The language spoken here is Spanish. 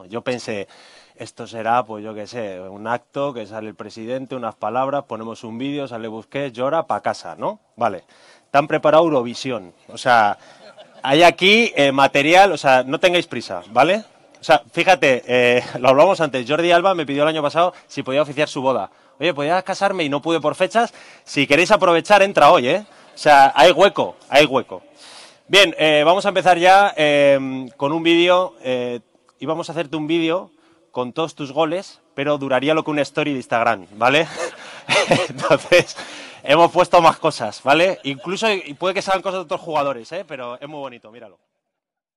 Pues yo pensé, esto será, pues yo qué sé, un acto que sale el presidente, unas palabras, ponemos un vídeo, sale busqué llora, pa' casa, ¿no? Vale. Están preparado Eurovisión. O sea, hay aquí eh, material, o sea, no tengáis prisa, ¿vale? O sea, fíjate, eh, lo hablamos antes, Jordi Alba me pidió el año pasado si podía oficiar su boda. Oye, podía casarme y no pude por fechas. Si queréis aprovechar, entra hoy, ¿eh? O sea, hay hueco, hay hueco. Bien, eh, vamos a empezar ya con un vídeo. Y vamos a hacerte un vídeo con todos tus goles, pero duraría lo que una story de Instagram, ¿vale? Entonces, hemos puesto más cosas, ¿vale? Incluso y puede que sean cosas de otros jugadores, ¿eh? Pero es muy bonito, míralo.